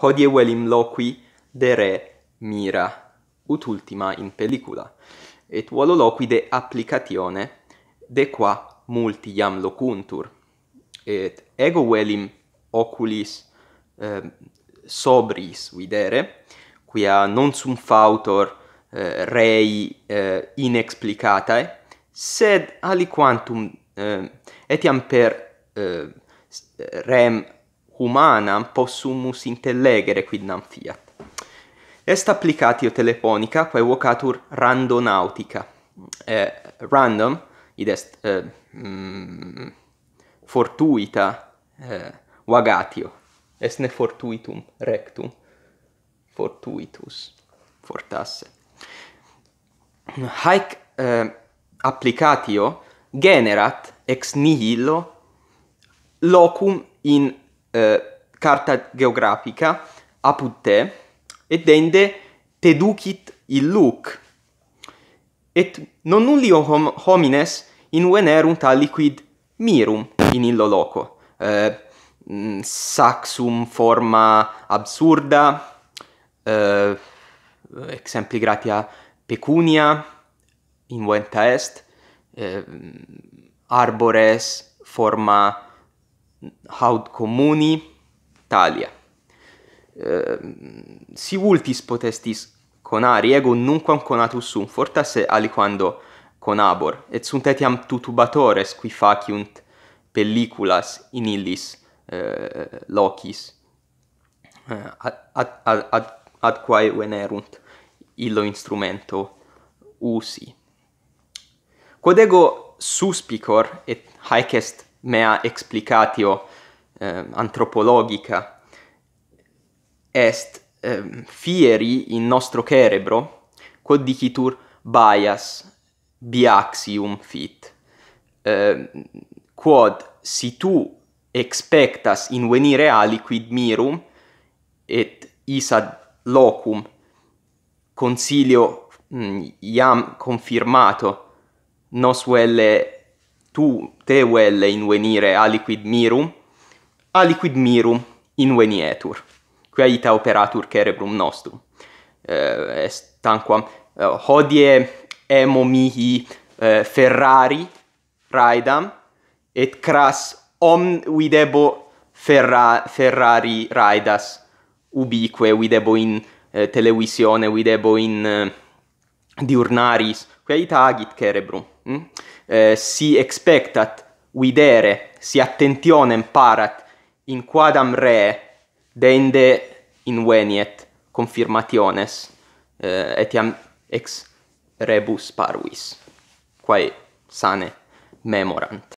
hodie velim loqui de re mira ut ultima in pellicula et volo loqui de applicatione de qua multi iam locuntur et ego velim oculis eh, sobris videre quia non sum fautor eh, rei eh, inexplicatae sed aliquantum eh, etiam per eh, rem humana possumus intellegere quid nam fiat. Est applicatio telefonica quae vocatur randonautica. Eh, random, id est eh, fortuita eh, vagatio. Est ne fortuitum rectum, fortuitus, fortasse. Haec eh, applicatio generat ex nihilo locum in Eh, carta geografica apud te et dende te ducit illuc et non nullio hom homines in venerunt a liquid mirum in illo loco eh, mm, saxum forma absurda eh, exempli gratia pecunia in venta est eh, mm, arbores forma absurda haud comuni talia uh, eh, si vultis potestis conari ego nunquam conatus sum forta aliquando conabor et sunt etiam tutubatores qui faciunt pelliculas in illis uh, locis eh, ad, ad, ad, ad quae venerunt illo instrumento usi quod ego suspicor et haec est mea explicatio eh, antropologica est eh, fieri in nostro cerebro quod dicitur bias biaxium fit eh, quod si tu expectas in venire aliquid mirum et is ad locum consilio mm, iam confirmato nos velle tu te vel in venire a liquid mirum a liquid mirum in venietur qui ita operatur cerebrum nostrum eh, est tanquam eh, hodie emo mihi eh, ferrari raidam et cras om videbo ferra ferrari raidas ubique videbo in televisione videbo in diurnaris quaeta agit cerebrum hm? eh, si expectat videre si attentionem parat in quadam re dende inveniet confirmationes eh, etiam ex rebus parvis quae sane memorant